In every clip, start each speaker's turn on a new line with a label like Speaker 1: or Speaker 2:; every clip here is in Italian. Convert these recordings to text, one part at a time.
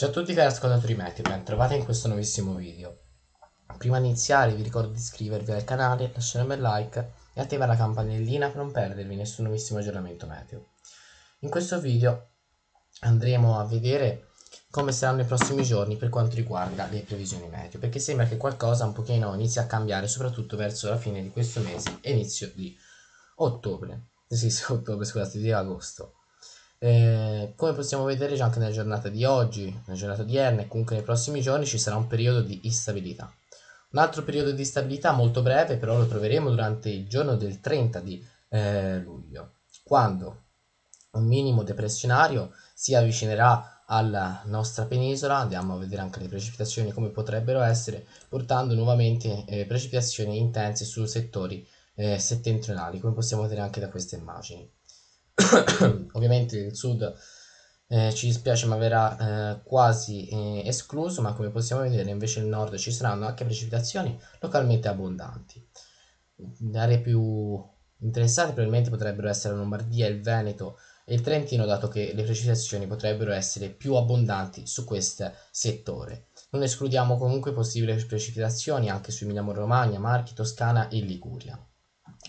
Speaker 1: Ciao a tutti cari ascoltatori Meti, ben trovati in questo nuovissimo video. Prima di iniziare vi ricordo di iscrivervi al canale, lasciare un bel like e attivare la campanellina per non perdervi nessun nuovissimo aggiornamento meteo. In questo video andremo a vedere come saranno i prossimi giorni per quanto riguarda le previsioni meteo, perché sembra che qualcosa un pochino inizi a cambiare, soprattutto verso la fine di questo mese e inizio di ottobre. Sì, sì, ottobre, scusate, di agosto. Eh, come possiamo vedere già anche nella giornata di oggi, nella giornata di ieri e comunque nei prossimi giorni ci sarà un periodo di instabilità. Un altro periodo di instabilità molto breve però lo troveremo durante il giorno del 30 di eh, luglio, quando un minimo depressionario si avvicinerà alla nostra penisola, andiamo a vedere anche le precipitazioni come potrebbero essere, portando nuovamente eh, precipitazioni intense su settori eh, settentrionali, come possiamo vedere anche da queste immagini. ovviamente il sud eh, ci dispiace ma verrà eh, quasi eh, escluso, ma come possiamo vedere invece il nord ci saranno anche precipitazioni localmente abbondanti. le Aree più interessanti probabilmente potrebbero essere la Lombardia, il Veneto e il Trentino, dato che le precipitazioni potrebbero essere più abbondanti su questo settore. Non escludiamo comunque possibili precipitazioni anche su Milano Romagna, Marchi, Toscana e Liguria.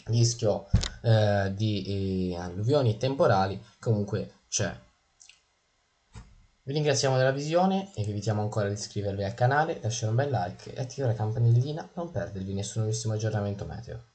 Speaker 1: Rischio eh, di eh, alluvioni e temporali comunque c'è. Vi ringraziamo della visione e vi invitiamo ancora ad iscrivervi al canale, lasciare un bel like e attivare la campanellina per non perdervi nessun nuovissimo aggiornamento meteo.